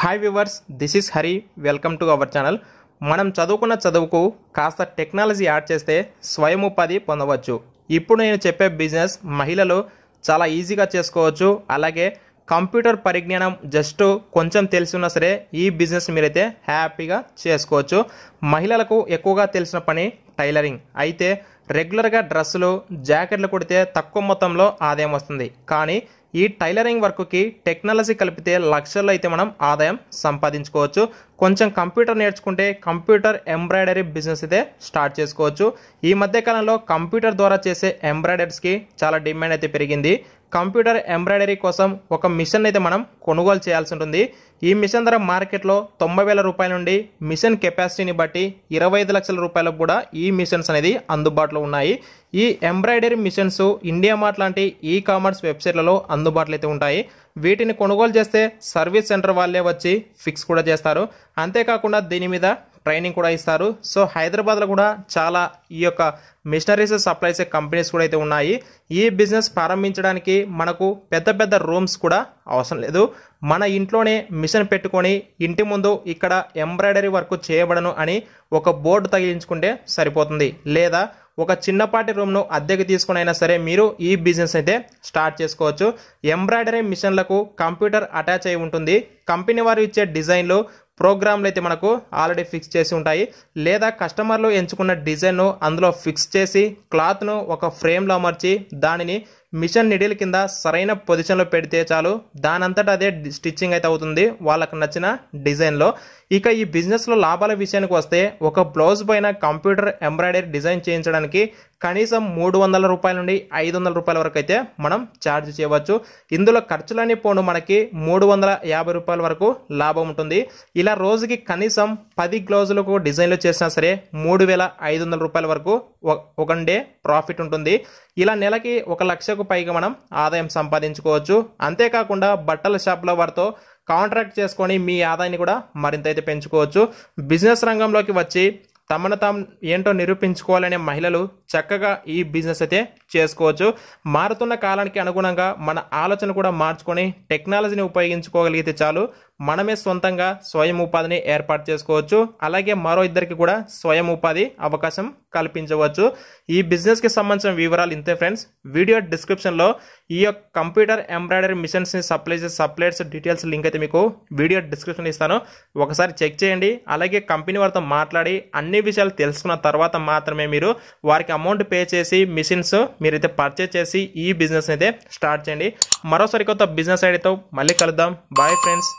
hi viewers this is Hari welcome to our channel మనం చదువుకున్న చదువుకు కాస్త టెక్నాలజీ యాడ్ చేస్తే స్వయం ఉపాధి పొందవచ్చు ఇప్పుడు నేను చెప్పే బిజినెస్ మహిళలు చాలా ఈజీగా చేసుకోవచ్చు అలాగే కంప్యూటర్ పరిజ్ఞానం జస్ట్ కొంచెం తెలిసినా సరే ఈ బిజినెస్ మీరైతే హ్యాపీగా చేసుకోవచ్చు మహిళలకు ఎక్కువగా తెలిసిన పని టైలరింగ్ అయితే రెగ్యులర్గా డ్రెస్సులు జాకెట్లు కుడితే తక్కువ మొత్తంలో ఆదాయం వస్తుంది కానీ ఈ టైలరింగ్ వర్క్కి టెక్నాలజీ కలిపితే లక్షల్లో అయితే మనం ఆదాయం సంపాదించుకోవచ్చు కొంచెం కంప్యూటర్ నేర్చుకుంటే కంప్యూటర్ ఎంబ్రాయిడరీ బిజినెస్ అయితే స్టార్ట్ చేసుకోవచ్చు ఈ మధ్యకాలంలో కంప్యూటర్ ద్వారా చేసే ఎంబ్రాయిడరీస్కి చాలా డిమాండ్ అయితే పెరిగింది కంప్యూటర్ ఎంబ్రాయిడరీ కోసం ఒక మిషన్ అయితే మనం కొనుగోలు చేయాల్సి ఉంటుంది ఈ మిషన్ ధర మార్కెట్లో తొంభై వేల రూపాయల నుండి మిషన్ కెపాసిటీని బట్టి ఇరవై ఐదు లక్షల రూపాయలకు కూడా ఈ మిషన్స్ అనేది అందుబాటులో ఉన్నాయి ఈ ఎంబ్రాయిడరీ మిషన్స్ ఇండియా మార్ట్ లాంటి ఈ కామర్స్ వెబ్సైట్లలో అందుబాటులో అయితే ఉంటాయి వీటిని కొనుగోలు చేస్తే సర్వీస్ సెంటర్ వాళ్ళే వచ్చి ఫిక్స్ కూడా చేస్తారు అంతేకాకుండా దీని మీద ట్రైనింగ్ కూడా ఇస్తారు సో హైదరాబాద్లో కూడా చాలా ఈ యొక్క మిషనరీస్ సప్లై చేసే కంపెనీస్ కూడా అయితే ఉన్నాయి ఈ బిజినెస్ ప్రారంభించడానికి మనకు పెద్ద పెద్ద రూమ్స్ కూడా అవసరం లేదు మన ఇంట్లోనే మిషన్ పెట్టుకొని ఇంటి ముందు ఇక్కడ ఎంబ్రాయిడరీ వర్క్ చేయబడను అని ఒక బోర్డు తగిలించుకుంటే సరిపోతుంది లేదా ఒక చిన్నపాటి రూమ్ను అద్దెకి తీసుకుని అయినా సరే మీరు ఈ బిజినెస్ అయితే స్టార్ట్ చేసుకోవచ్చు ఎంబ్రాయిడరీ మిషన్లకు కంప్యూటర్ అటాచ్ అయి ఉంటుంది కంపెనీ వారు ఇచ్చే డిజైన్లు ప్రోగ్రామ్లు అయితే మనకు ఆల్రెడీ ఫిక్స్ చేసి ఉంటాయి లేదా కస్టమర్లు ఎంచుకున్న డిజైన్ను అందులో ఫిక్స్ చేసి క్లాత్ను ఒక ఫ్రేమ్లో అమర్చి దానిని మిషన్ నిడిల్ కింద సరైన పొజిషన్లో పెడితే చాలు దానంతటా అదే స్టిచ్చింగ్ అయితే అవుతుంది వాళ్ళకు నచ్చిన డిజైన్లో ఇక ఈ బిజినెస్లో లాభాల విషయానికి వస్తే ఒక బ్లౌజ్ పైన కంప్యూటర్ ఎంబ్రాయిడరీ డిజైన్ చేయించడానికి కనీసం మూడు వందల రూపాయల నుండి ఐదు వందల రూపాయల వరకు అయితే మనం ఛార్జ్ చేయవచ్చు ఇందులో ఖర్చులని పోను మనకి మూడు వందల యాభై రూపాయల వరకు లాభం ఉంటుంది ఇలా రోజుకి కనీసం పది గ్లౌజులకు డిజైన్లు చేసినా సరే మూడు వేల ఐదు వందల రూపాయల వరకు ఒక డే ప్రాఫిట్ ఉంటుంది ఇలా నెలకి ఒక లక్షకు పైగా మనం ఆదాయం సంపాదించుకోవచ్చు అంతేకాకుండా బట్టల షాప్లో వారితో కాంట్రాక్ట్ చేసుకొని మీ ఆదాయాన్ని కూడా మరింత అయితే పెంచుకోవచ్చు బిజినెస్ రంగంలోకి వచ్చి తమను తాము ఏంటో నిరూపించుకోవాలనే మహిళలు చక్కగా ఈ బిజినెస్ అయితే చేసుకోవచ్చు మారుతున్న కాలానికి అనుగుణంగా మన ఆలోచన కూడా మార్చుకొని టెక్నాలజీని ఉపయోగించుకోగలిగితే చాలు మనమే సొంతంగా స్వయం ఉపాధిని ఏర్పాటు చేసుకోవచ్చు అలాగే మరో ఇద్దరికి కూడా స్వయం ఉపాధి అవకాశం కల్పించవచ్చు ఈ బిజినెస్కి సంబంధించిన వివరాలు ఇంతే ఫ్రెండ్స్ వీడియో డిస్క్రిప్షన్లో ఈ యొక్క కంప్యూటర్ ఎంబ్రాయిడరీ మిషన్స్ని సప్లై చేసే సప్లైర్స్ డీటెయిల్స్ లింక్ అయితే మీకు వీడియో డిస్క్రిప్షన్ ఇస్తాను ఒకసారి చెక్ చేయండి అలాగే కంపెనీ వారితో మాట్లాడి అన్ని విషయాలు తెలుసుకున్న తర్వాత మాత్రమే మీరు వారికి అమౌంట్ పే చేసి మిషన్స్ మీరైతే పర్చేజ్ చేసి ఈ బిజినెస్ అయితే స్టార్ట్ చేయండి మరోసారి కొత్త బిజినెస్ ఐడియాతో మళ్ళీ కలుద్దాం బాయ్ ఫ్రెండ్స్